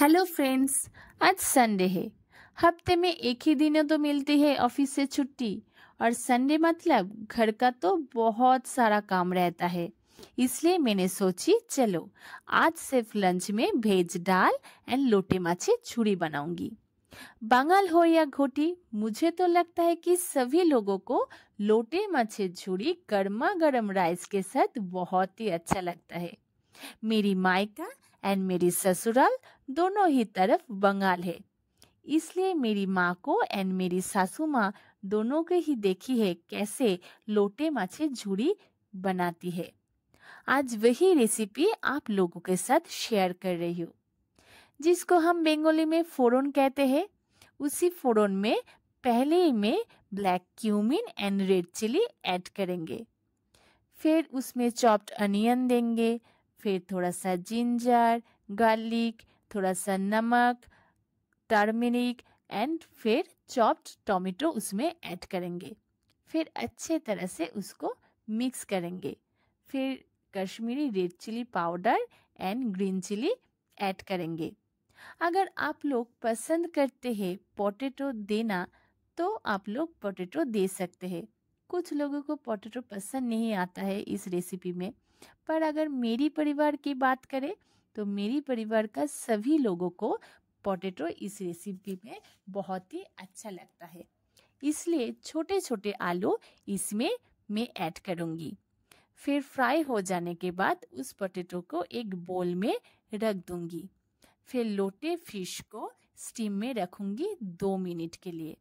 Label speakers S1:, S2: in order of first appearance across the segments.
S1: hello friends आज Sunday है हफ्ते में एक ही दिन तो मिलती है ऑफिस से छुट्टी और संडे मतलब घर का तो बहुत सारा काम रहता है इसलिए मैंने सोची चलो आज सिर्फ लंच में भेज डाल एंड लोटे माछे छुरी बनाऊंगी बंगाल हो या घोटी मुझे तो लगता है कि सभी लोगों को लोटे माछे छुड़ी गर्मा गर्म राइस के साथ बहुत ही अच्छा लगता है मेरी मायका एंड मेरी ससुराल दोनों ही तरफ बंगाल है इसलिए मेरी माँ को एंड मेरी सासू माँ दोनों के ही देखी है कैसे लोटे माछे झूड़ी बनाती है आज वही रेसिपी आप लोगों के साथ शेयर कर रही हूँ जिसको हम बंगाली में फोरन कहते हैं उसी फोरन में पहले ही में black cumin and red chilli add करेंगे फिर उसमें चॉप्ड अनियन देंगे फिर थोड़ा सा जिंजर गार्लिक थोड़ा सा नमक टर्मेरिक एंड फिर चॉप्ड टोमेटो उसमें ऐड करेंगे फिर अच्छे तरह से उसको मिक्स करेंगे फिर Kashmiri red chilli powder and green chilli add करेंगे अगर आप लोग पसंद करते हैं पोटैटो देना तो आप लोग पोटैटो दे सकते हैं कुछ लोगों को पोटैटो पसंद नहीं आता है इस रेसिपी में पर अगर मेरी परिवार की बात करें तो मेरी परिवार का सभी लोगों को पोटैटो इस रेसिपी में बहुत ही अच्छा लगता है इसलिए छोटे छोटे आलू इसमें मैं ऐड करूँगी फिर फ्राई हो जाने के बाद उस पोटैटो को एक बोल में रख दूंगी फिर लोटे फिश को स्टीम में रखूँगी दो मिनट के लिए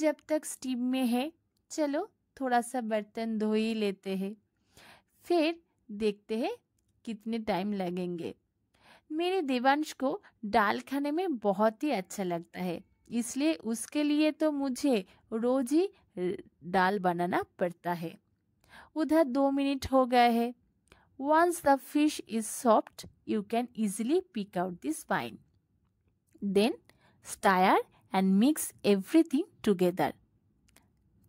S1: जब तक स्टीम में है चलो थोड़ा सा बर्तन धो ही लेते हैं फिर देखते हैं कितने टाइम लगेंगे मेरे देवांश को दाल खाने में बहुत ही अच्छा लगता है इसलिए उसके लिए तो मुझे रोज ही दाल बनाना पड़ता है उधर दो मिनट हो गए हैं once the fish is soft you can easily pick out this vein then stir and mix everything together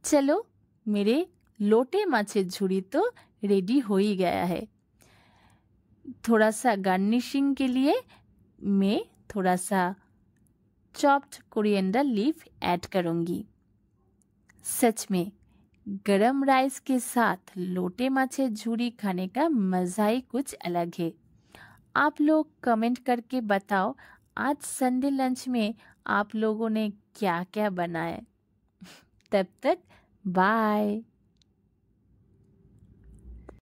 S1: चलो मेरे लोटे माछे झुड़ी तो रेडी हो ही गया है थोड़ा सा गार्निशिंग के लिए मैं थोड़ा सा चॉप्ड कोरिएंडर लीफ ऐड करूँगी सच में गरम राइस के साथ लोटे माछे झूरी खाने का मज़ा ही कुछ अलग है आप लोग कमेंट करके बताओ आज संडे लंच में आप लोगों ने क्या क्या बनाया तब तक बाय